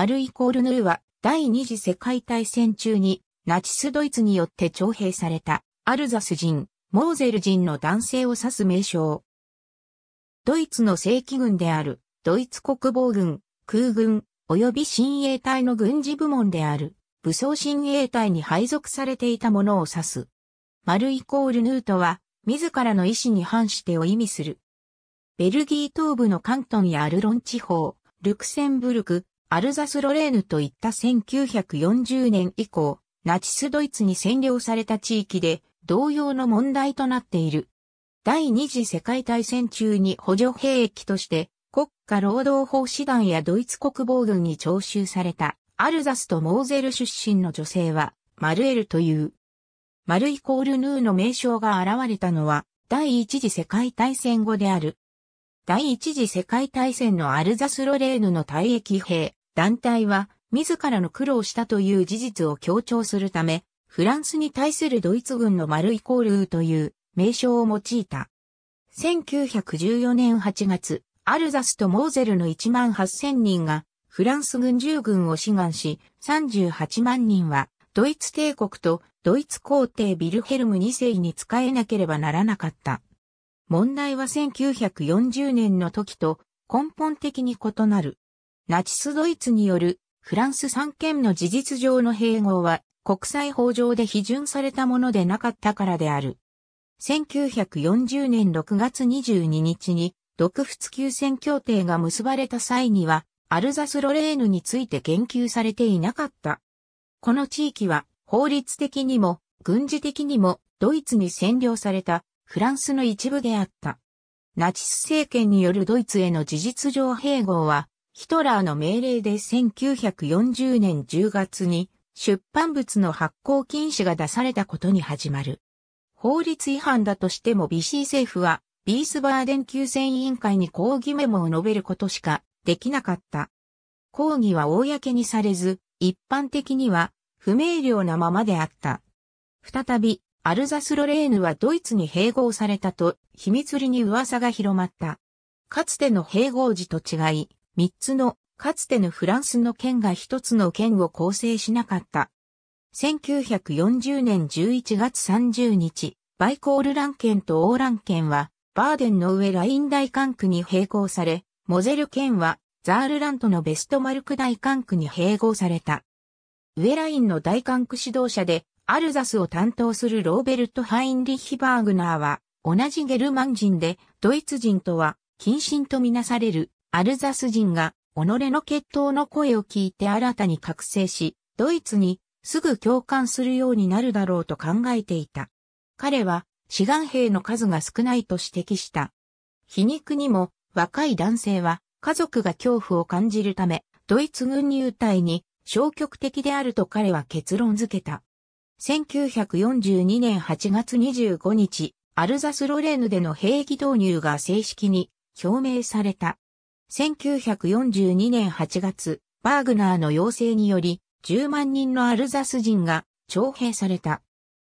丸イコールヌーは、第二次世界大戦中に、ナチスドイツによって徴兵された、アルザス人、モーゼル人の男性を指す名称。ドイツの正規軍である、ドイツ国防軍、空軍、及び親衛隊の軍事部門である、武装親衛隊に配属されていたものを指す。丸イコールヌーとは、自らの意思に反してを意味する。ベルギー東部のカントンやアルロン地方、ルクセンブルク、アルザス・ロレーヌといった1940年以降、ナチスドイツに占領された地域で同様の問題となっている。第二次世界大戦中に補助兵役として国家労働法師団やドイツ国防軍に徴収されたアルザスとモーゼル出身の女性はマルエルという。マルイコールヌーの名称が現れたのは第一次世界大戦後である。第一次世界大戦のアルザスロレーヌの退役兵、団体は自らの苦労したという事実を強調するため、フランスに対するドイツ軍の丸イコールーという名称を用いた。1914年8月、アルザスとモーゼルの1万8000人がフランス軍従軍を志願し、38万人はドイツ帝国とドイツ皇帝ビルヘルム2世に仕えなければならなかった。問題は1940年の時と根本的に異なる。ナチスドイツによるフランス三県の事実上の併合は国際法上で批准されたものでなかったからである。1940年6月22日に独仏休戦協定が結ばれた際にはアルザスロレーヌについて言及されていなかった。この地域は法律的にも軍事的にもドイツに占領されたフランスの一部であった。ナチス政権によるドイツへの事実上併合はヒトラーの命令で1940年10月に出版物の発行禁止が出されたことに始まる。法律違反だとしても BC 政府はビースバーデン休戦委員会に抗議メモを述べることしかできなかった。抗議は公にされず、一般的には不明瞭なままであった。再び、アルザスロレーヌはドイツに併合されたと、秘密裏に噂が広まった。かつての併合時と違い、三つの、かつてのフランスの県が一つの県を構成しなかった。1940年11月30日、バイコールラン県とオーラン県は、バーデンの上ライン大管区に併合され、モゼル県は、ザールラントのベストマルク大管区に併合された。上ラインの大管区指導者で、アルザスを担当するローベルト・ハインリッヒ・バーグナーは、同じゲルマン人で、ドイツ人とは、近親とみなされる、アルザス人が、己の血統の声を聞いて新たに覚醒し、ドイツにすぐ共感するようになるだろうと考えていた。彼は、志願兵の数が少ないと指摘した。皮肉にも、若い男性は、家族が恐怖を感じるため、ドイツ軍入隊に消極的であると彼は結論付けた。1942年8月25日、アルザスロレーヌでの兵役導入が正式に表明された。1942年8月、バーグナーの要請により、10万人のアルザス人が徴兵された。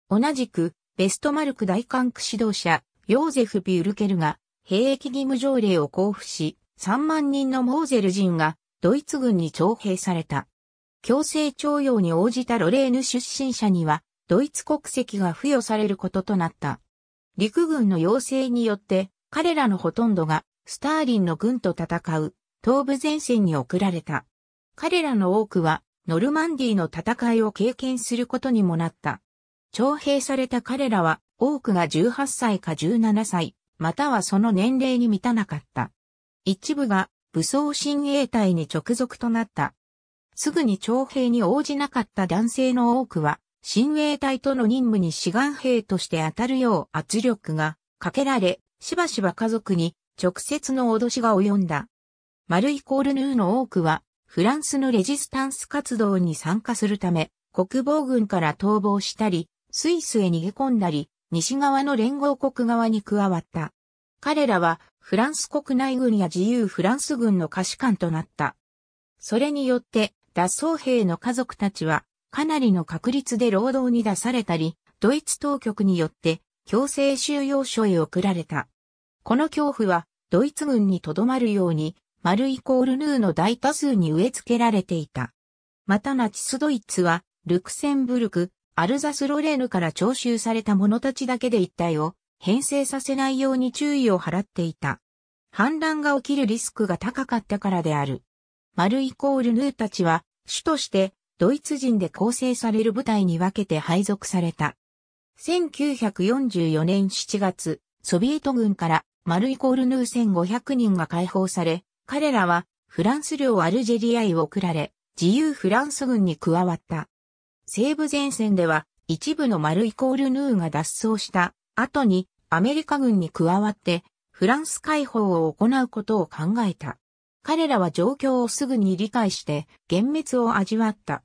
同じく、ベストマルク大管区指導者、ヨーゼフ・ビュルケルが、兵役義務条例を交付し、3万人のモーゼル人が、ドイツ軍に徴兵された。強制徴用に応じたロレーヌ出身者には、ドイツ国籍が付与されることとなった。陸軍の要請によって、彼らのほとんどがスターリンの軍と戦う東部前線に送られた。彼らの多くはノルマンディーの戦いを経験することにもなった。徴兵された彼らは多くが18歳か17歳、またはその年齢に満たなかった。一部が武装親衛隊に直属となった。すぐに徴兵に応じなかった男性の多くは、親衛隊との任務に志願兵として当たるよう圧力がかけられ、しばしば家族に直接の脅しが及んだ。マルイコールヌーの多くは、フランスのレジスタンス活動に参加するため、国防軍から逃亡したり、スイスへ逃げ込んだり、西側の連合国側に加わった。彼らは、フランス国内軍や自由フランス軍の可視官となった。それによって、脱走兵の家族たちは、かなりの確率で労働に出されたり、ドイツ当局によって強制収容所へ送られた。この恐怖はドイツ軍にとどまるように、丸イコールヌーの大多数に植え付けられていた。またナチスドイツは、ルクセンブルク、アルザスロレーヌから徴収された者たちだけで一体を編成させないように注意を払っていた。反乱が起きるリスクが高かったからである。丸イコールヌーたちは、主としてドイツ人で構成される部隊に分けて配属された。1944年7月、ソビエト軍からマルイコールヌー1500人が解放され、彼らはフランス領アルジェリアへ送られ、自由フランス軍に加わった。西部前線では一部のマルイコールヌーが脱走した後にアメリカ軍に加わってフランス解放を行うことを考えた。彼らは状況をすぐに理解して幻滅を味わった。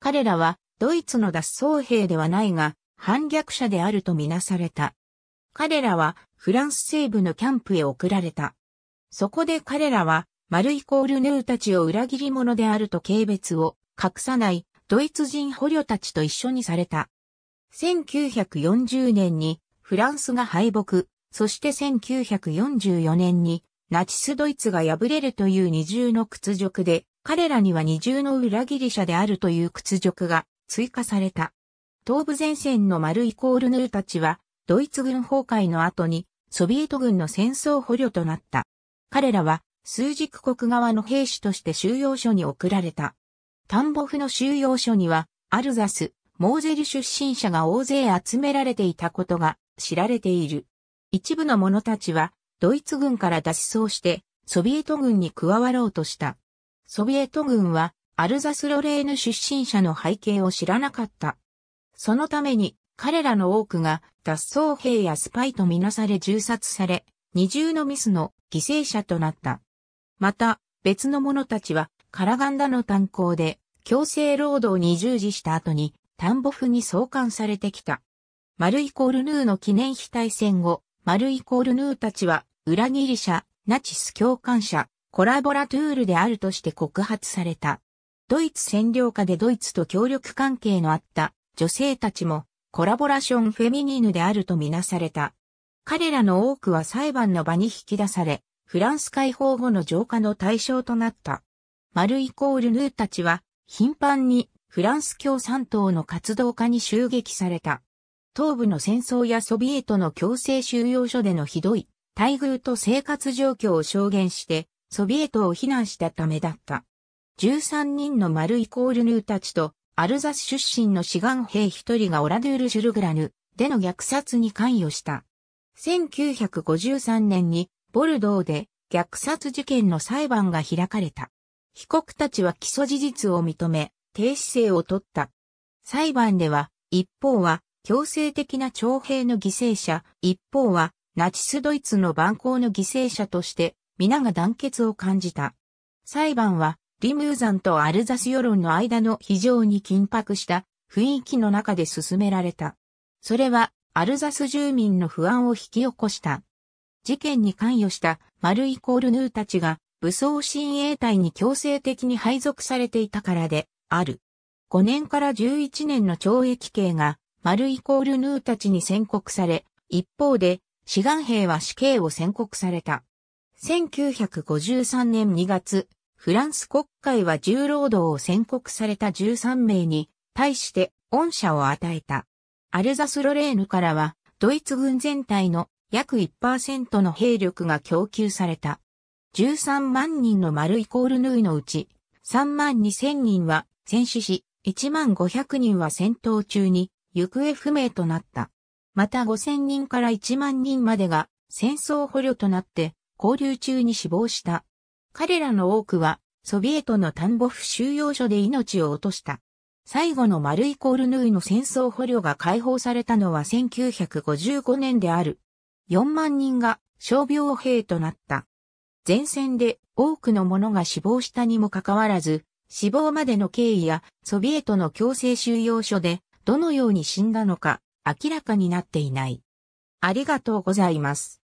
彼らはドイツの脱走兵ではないが反逆者であるとみなされた。彼らはフランス西部のキャンプへ送られた。そこで彼らは、マルイコールヌーたちを裏切り者であると軽蔑を隠さないドイツ人捕虜たちと一緒にされた。1940年にフランスが敗北、そして1944年にナチスドイツが敗れるという二重の屈辱で、彼らには二重の裏切り者であるという屈辱が追加された。東部前線のマルイコールヌーたちは、ドイツ軍崩壊の後にソビエト軍の戦争捕虜となった。彼らは、枢軸国側の兵士として収容所に送られた。タンボフの収容所には、アルザス、モーゼル出身者が大勢集められていたことが知られている。一部の者たちは、ドイツ軍から脱走して、ソビエト軍に加わろうとした。ソビエト軍は、アルザスロレーヌ出身者の背景を知らなかった。そのために、彼らの多くが脱走兵やスパイとみなされ銃殺され、二重のミスの犠牲者となった。また、別の者たちは、カラガンダの炭鉱で、強制労働に従事した後に、田んぼ府に送還されてきた。マルイコールヌーの記念碑対戦後、マルイコールヌーたちは、裏切り者、ナチス共感者、コラボラトゥールであるとして告発された。ドイツ占領下でドイツと協力関係のあった女性たちもコラボラションフェミニーヌであるとみなされた。彼らの多くは裁判の場に引き出され、フランス解放後の浄化の対象となった。マルイコールヌーたちは、頻繁にフランス共産党の活動家に襲撃された。東部の戦争やソビエトの強制収容所でのひどい待遇と生活状況を証言して、ソビエトを非難したためだった。13人のマルイコールヌーたちとアルザス出身の志願兵一人がオラドゥール・シュルグラヌでの虐殺に関与した。1953年にボルドーで虐殺事件の裁判が開かれた。被告たちは基礎事実を認め、停止制を取った。裁判では、一方は強制的な徴兵の犠牲者、一方はナチスドイツの蛮行の犠牲者として、皆が団結を感じた。裁判はリムーザンとアルザス世論の間の非常に緊迫した雰囲気の中で進められた。それはアルザス住民の不安を引き起こした。事件に関与したマルイコールヌーたちが武装親衛隊に強制的に配属されていたからである。5年から11年の懲役刑がマルイコールヌーたちに宣告され、一方で志願兵は死刑を宣告された。1953年2月、フランス国会は重労働を宣告された13名に対して恩赦を与えた。アルザスロレーヌからはドイツ軍全体の約1%の兵力が供給された。13万人の丸イコールヌイのうち3万2000人は戦死し、1万500人は戦闘中に行方不明となった。また5000人から1万人までが戦争捕虜となって交流中に死亡した。彼らの多くは、ソビエトのタンボフ収容所で命を落とした。最後のマルイ・コールヌーの戦争捕虜が解放されたのは1955年である。4万人が傷病兵となった。前線で多くの者が死亡したにもかかわらず、死亡までの経緯やソビエトの強制収容所でどのように死んだのか明らかになっていない。ありがとうございます。